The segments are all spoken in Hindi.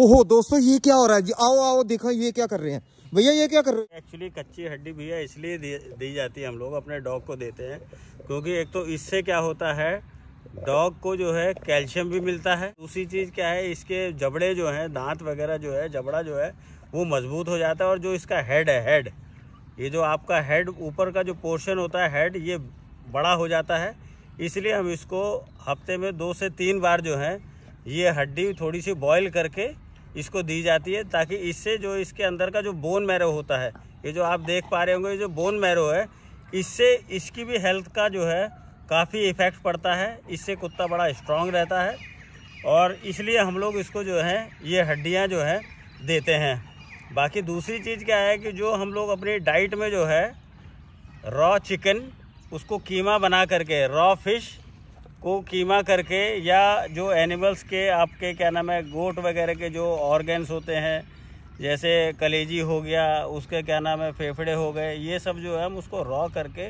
ओहो दोस्तों ये क्या हो रहा है जी आओ आओ देखो ये क्या कर रहे हैं भैया ये क्या कर रहे हैं एक्चुअली कच्ची हड्डी भैया इसलिए दी जाती है हम लोग अपने डॉग को देते हैं क्योंकि एक तो इससे क्या होता है डॉग को जो है कैल्शियम भी मिलता है दूसरी चीज़ क्या है इसके जबड़े जो हैं दांत वगैरह जो है जबड़ा जो है वो मजबूत हो जाता है और जो इसका हेड है हेड ये जो आपका हेड ऊपर का जो पोर्शन होता है हेड ये बड़ा हो जाता है इसलिए हम इसको हफ्ते में दो से तीन बार जो है ये हड्डी थोड़ी सी बॉयल करके इसको दी जाती है ताकि इससे जो इसके अंदर का जो बोन मैरो होता है ये जो आप देख पा रहे होंगे ये जो बोन मैरो है इससे इसकी भी हेल्थ का जो है काफ़ी इफ़ेक्ट पड़ता है इससे कुत्ता बड़ा स्ट्रांग रहता है और इसलिए हम लोग इसको जो है ये हड्डियाँ जो है देते हैं बाकी दूसरी चीज़ क्या है कि जो हम लोग अपनी डाइट में जो है रॉ चिकन उसको कीमा बना करके रॉ फिश को कीमा करके या जो एनिमल्स के आपके क्या नाम है गोट वगैरह के जो ऑर्गेन्स होते हैं जैसे कलेजी हो गया उसके क्या नाम है फेफड़े हो गए ये सब जो है हम उसको रॉ करके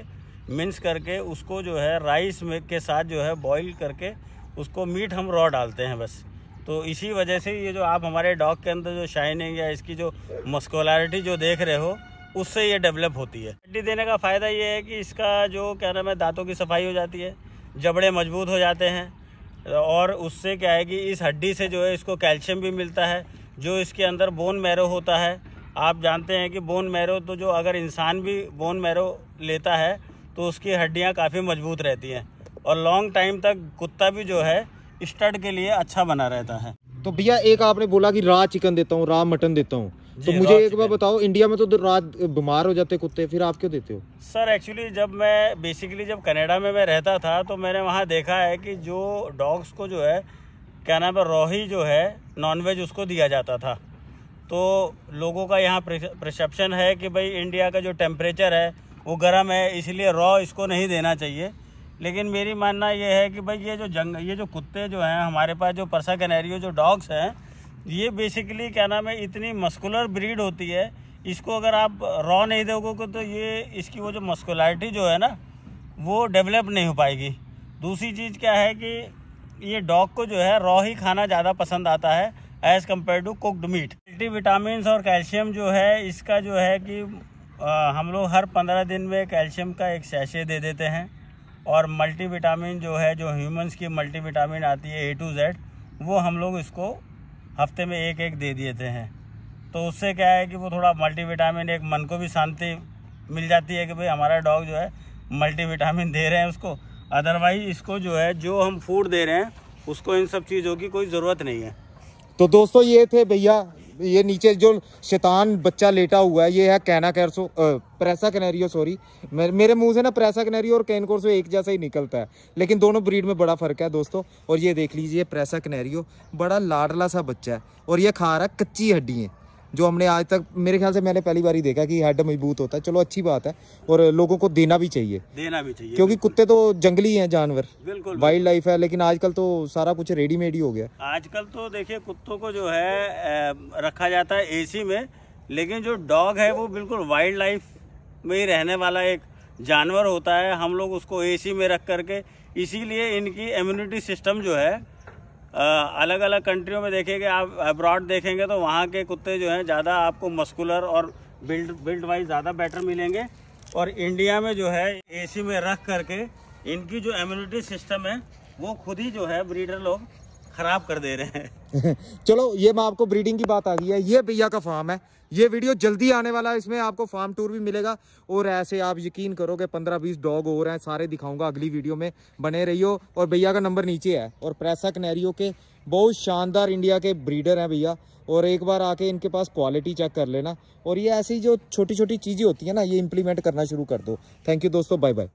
मिन्स करके उसको जो है राइस में के साथ जो है बॉईल करके उसको मीट हम रॉ डालते हैं बस तो इसी वजह से ये जो आप हमारे डॉग के अंदर जो शाइनिंग या इसकी जो मस्कुलरिटी जो देख रहे हो उससे ये डेवलप होती है हड्डी देने का फ़ायदा ये है कि इसका जो क्या नाम है दांतों की सफाई हो जाती है जबड़े मजबूत हो जाते हैं और उससे क्या है कि इस हड्डी से जो है इसको कैल्शियम भी मिलता है जो इसके अंदर बोन मैरो होता है आप जानते हैं कि बोन मैरो तो जो अगर इंसान भी बोन मैरो लेता है तो उसकी हड्डियाँ काफ़ी मजबूत रहती हैं और लॉन्ग टाइम तक कुत्ता भी जो है स्टड के लिए अच्छा बना रहता है तो भैया एक आपने बोला कि रा चिकन देता हूँ रा मटन देता हूँ तो मुझे एक बार बताओ इंडिया में तो रात बीमार हो जाते कुत्ते फिर आप क्यों देते हो सर एक्चुअली जब मैं बेसिकली जब कनाडा में मैं रहता था तो मैंने वहाँ देखा है कि जो डॉग्स को जो है क्या नाम है रोही जो है नॉनवेज उसको दिया जाता था तो लोगों का यहाँ प्रसप्शन है कि भाई इंडिया का जो टेम्परेचर है वो गर्म है इसलिए रॉ इसको नहीं देना चाहिए लेकिन मेरी मानना ये है कि भाई ये जो जंग ये जो कुत्ते जो हैं हमारे पास जो परसा कैनैरियो जो डॉग्स हैं ये बेसिकली क्या नाम है इतनी मस्कुलर ब्रीड होती है इसको अगर आप रॉ नहीं दोगे तो ये इसकी वो जो मस्कुलरिटी जो है ना वो डेवलप नहीं हो पाएगी दूसरी चीज़ क्या है कि ये डॉग को जो है रॉ ही खाना ज़्यादा पसंद आता है as compare to cooked meat multi vitamin और कैल्शियम जो है इसका जो है कि आ, हम लोग हर पंद्रह दिन में कैल्शियम का एक सैशे दे देते हैं और मल्टी विटामिन जो है जो ह्यूमन्स की मल्टी विटामिन आती है ए टू जेड वो हम लोग इसको हफ्ते में एक एक दे दिए थे हैं तो उससे क्या है कि वो थोड़ा मल्टीविटामिन एक मन को भी शांति मिल जाती है कि भाई हमारा डॉग जो है मल्टीविटामिन दे रहे हैं उसको अदरवाइज इसको जो है जो हम फूड दे रहे हैं उसको इन सब चीज़ों की कोई ज़रूरत नहीं है तो दोस्तों ये थे भैया ये नीचे जो शैतान बच्चा लेटा हुआ है ये है कैना कैरसो प्रेसा कैनेरियो सॉरी मेरे मुंह से ना प्रेसा कैनेरियो और कैन कोर्सो एक जैसा ही निकलता है लेकिन दोनों ब्रीड में बड़ा फ़र्क है दोस्तों और ये देख लीजिए प्रेसा कैनेरियो बड़ा लाडला सा बच्चा है और ये खा रहा है कच्ची हड्डी है जो हमने आज तक मेरे ख्याल से मैंने पहली बार ही देखा कि हेड मजबूत होता है चलो अच्छी बात है और लोगों को देना भी चाहिए देना भी चाहिए क्योंकि कुत्ते तो जंगली हैं जानवर बिल्कुल वाइल्ड लाइफ है लेकिन आजकल तो सारा कुछ रेडीमेड ही हो गया आजकल तो देखिए कुत्तों को जो है रखा जाता है एसी में लेकिन जो डॉग है वो बिल्कुल वाइल्ड लाइफ में ही रहने वाला एक जानवर होता है हम लोग उसको ए में रख करके इसीलिए इनकी इम्यूनिटी सिस्टम जो है अलग अलग कंट्रियों में देखेंगे आप अब्रॉड देखेंगे तो वहाँ के कुत्ते जो हैं ज़्यादा आपको मस्कुलर और बिल्ड बिल्ड वाइज ज़्यादा बेटर मिलेंगे और इंडिया में जो है एसी में रख करके इनकी जो इम्यूनिटी सिस्टम है वो खुद ही जो है ब्रीडर लोग खराब कर दे रहे हैं चलो ये मैं आपको ब्रीडिंग की बात आ गई है ये भैया का फार्म है ये वीडियो जल्दी आने वाला है इसमें आपको फार्म टूर भी मिलेगा और ऐसे आप यकीन करो कि पंद्रह बीस डॉग और हैं सारे दिखाऊंगा अगली वीडियो में बने रहियो और भैया का नंबर नीचे है और प्रेसा कनेरियो के बहुत शानदार इंडिया के ब्रीडर हैं भैया और एक बार आके इनके पास क्वालिटी चेक कर लेना और ये ऐसी जो छोटी छोटी चीज़ें होती हैं ना ये इम्प्लीमेंट करना शुरू कर दो थैंक यू दोस्तों बाय बाय